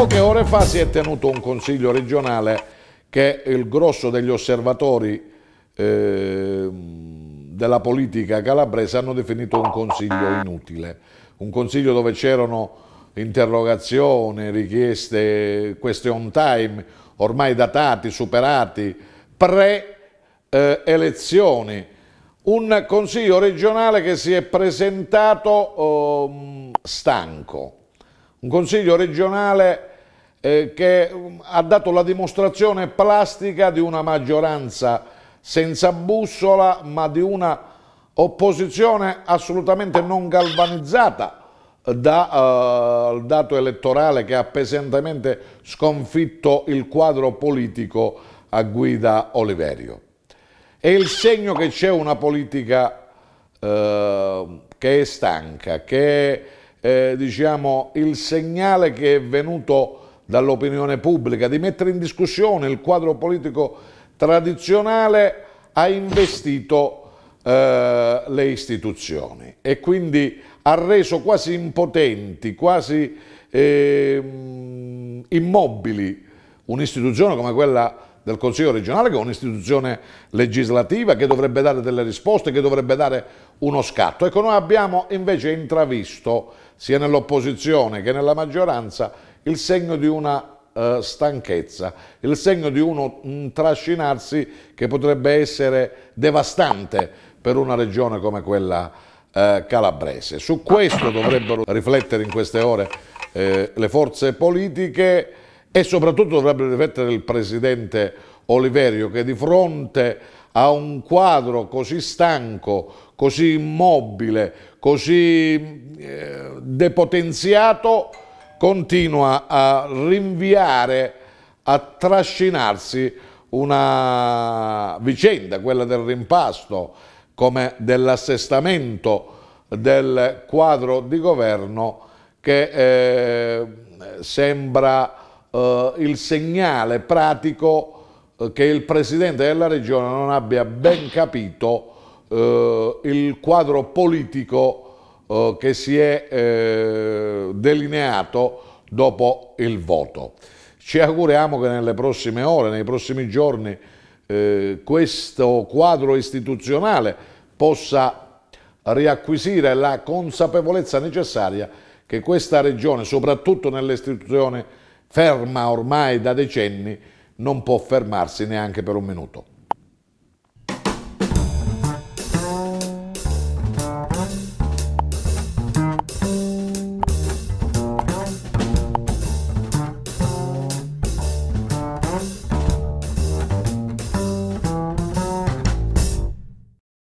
Poche ore fa si è tenuto un consiglio regionale che il grosso degli osservatori eh, della politica calabrese hanno definito un consiglio inutile, un consiglio dove c'erano interrogazioni, richieste, question time, ormai datati, superati, pre-elezioni. Eh, un consiglio regionale che si è presentato eh, stanco, un consiglio regionale eh, che um, ha dato la dimostrazione plastica di una maggioranza senza bussola ma di una opposizione assolutamente non galvanizzata dal eh, dato elettorale che ha pesantemente sconfitto il quadro politico a guida Oliverio. È il segno che c'è una politica eh, che è stanca, che è eh, diciamo, il segnale che è venuto dall'opinione pubblica, di mettere in discussione il quadro politico tradizionale, ha investito eh, le istituzioni e quindi ha reso quasi impotenti, quasi eh, immobili un'istituzione come quella del Consiglio regionale che è un'istituzione legislativa che dovrebbe dare delle risposte, che dovrebbe dare uno scatto. Ecco, noi abbiamo invece intravisto sia nell'opposizione che nella maggioranza il segno di una eh, stanchezza, il segno di uno, un mm, trascinarsi che potrebbe essere devastante per una regione come quella eh, calabrese. Su questo dovrebbero riflettere in queste ore eh, le forze politiche e soprattutto dovrebbe riflettere il presidente Oliverio che di fronte a un quadro così stanco, così immobile, così eh, depotenziato continua a rinviare, a trascinarsi una vicenda, quella del rimpasto, come dell'assestamento del quadro di governo che eh, sembra eh, il segnale pratico eh, che il Presidente della Regione non abbia ben capito eh, il quadro politico eh, che si è eh, delineato dopo il voto. Ci auguriamo che nelle prossime ore, nei prossimi giorni, eh, questo quadro istituzionale possa riacquisire la consapevolezza necessaria che questa regione, soprattutto nell'istituzione ferma ormai da decenni, non può fermarsi neanche per un minuto.